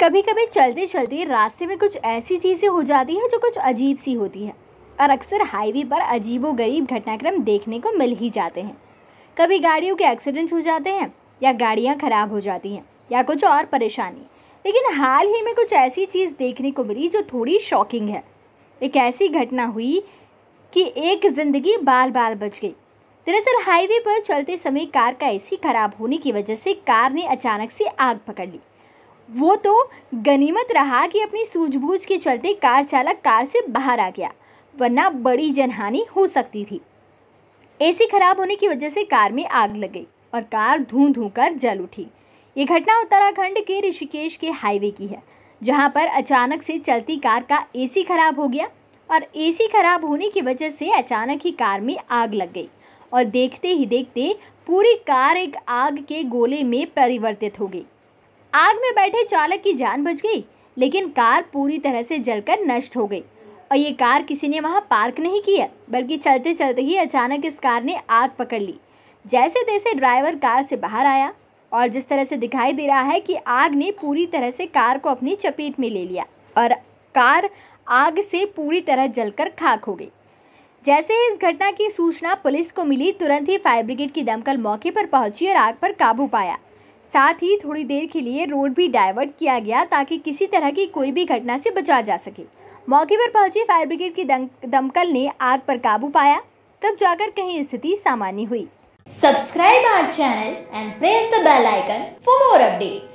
कभी कभी चलते चलते रास्ते में कुछ ऐसी चीज़ें हो जाती हैं जो कुछ अजीब सी होती हैं और अक्सर हाईवे पर अजीबो गरीब घटनाक्रम देखने को मिल ही जाते हैं कभी गाड़ियों के एक्सीडेंट्स हो जाते हैं या गाड़ियाँ ख़राब हो जाती हैं या कुछ और परेशानी लेकिन हाल ही में कुछ ऐसी चीज़ देखने को मिली जो थोड़ी शॉकिंग है एक ऐसी घटना हुई कि एक ज़िंदगी बाल बाल बच गई दरअसल हाईवे पर चलते समय कार का ए खराब होने की वजह से कार ने अचानक से आग पकड़ ली वो तो गनीमत रहा कि अपनी सूझबूझ के चलते कार चालक कार से बाहर आ गया वरना बड़ी जनहानि हो सकती थी एसी खराब होने की वजह से कार में आग लग गई और कार धूं धूं कर जल उठी ये घटना उत्तराखंड के ऋषिकेश के हाईवे की है जहाँ पर अचानक से चलती कार का एसी खराब हो गया और एसी खराब होने की वजह से अचानक ही कार में आग लग गई और देखते ही देखते पूरी कार एक आग के गोले में परिवर्तित हो गई आग में बैठे चालक की जान बच गई लेकिन कार पूरी तरह से जलकर नष्ट हो गई और ये कार किसी ने वहाँ पार्क नहीं किया बल्कि चलते चलते ही अचानक इस कार ने आग पकड़ ली जैसे तैसे ड्राइवर कार से बाहर आया और जिस तरह से दिखाई दे रहा है कि आग ने पूरी तरह से कार को अपनी चपेट में ले लिया और कार आग से पूरी तरह जलकर खाक हो गई जैसे ही इस घटना की सूचना पुलिस को मिली तुरंत ही फायर ब्रिगेड की दमकल मौके पर पहुंची और आग पर काबू पाया साथ ही थोड़ी देर के लिए रोड भी डाइवर्ट किया गया ताकि किसी तरह की कोई भी घटना से बचा जा सके मौके पर पहुंची फायर ब्रिगेड की दमकल ने आग पर काबू पाया तब जाकर कहीं स्थिति सामान्य हुई subscribe our channel and press the bell icon for more updates